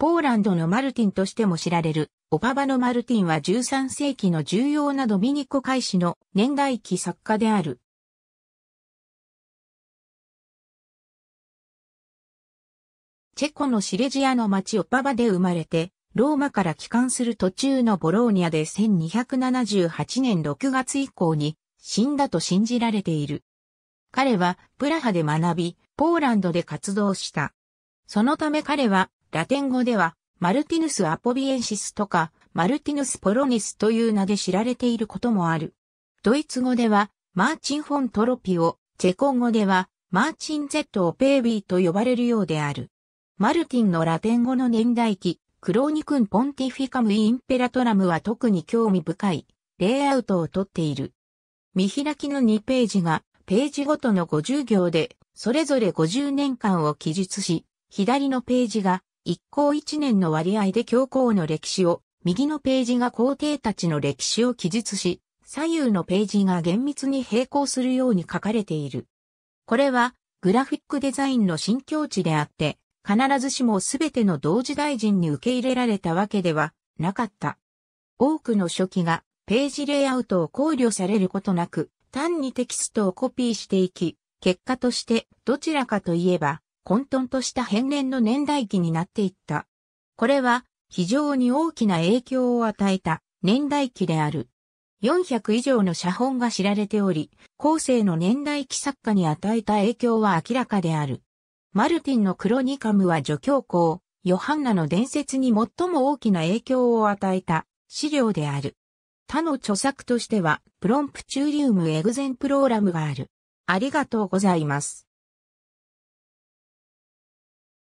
ポーランドのマルティンとしても知られる、オパバのマルティンは13世紀の重要なドミニコ開始の年代記作家である。チェコのシレジアの町オパバで生まれて、ローマから帰還する途中のボローニャで1278年6月以降に死んだと信じられている。彼はプラハで学び、ポーランドで活動した。そのため彼はラテン語では、マルティヌス・アポビエンシスとか、マルティヌス・ポロニスという名で知られていることもある。ドイツ語では、マーチン・フォン・トロピオ、チェコ語では、マーチン・ゼット・オペービーと呼ばれるようである。マルティンのラテン語の年代記、クローニクン・ポンティフィカム・インペラトラムは特に興味深い、レイアウトをとっている。見開きの2ページが、ページごとの50行で、それぞれ50年間を記述し、左のページが一行一年の割合で教皇の歴史を、右のページが皇帝たちの歴史を記述し、左右のページが厳密に並行するように書かれている。これは、グラフィックデザインの新境地であって、必ずしもすべての同時大臣に受け入れられたわけではなかった。多くの書記がページレイアウトを考慮されることなく、単にテキストをコピーしていき、結果としてどちらかといえば混沌とした変年の年代記になっていった。これは非常に大きな影響を与えた年代記である。400以上の写本が知られており、後世の年代記作家に与えた影響は明らかである。マルティンのクロニカムは助教校、ヨハンナの伝説に最も大きな影響を与えた資料である。他の著作としては、プロンプチューリウムエグゼンプローラムがある。ありがとうございます。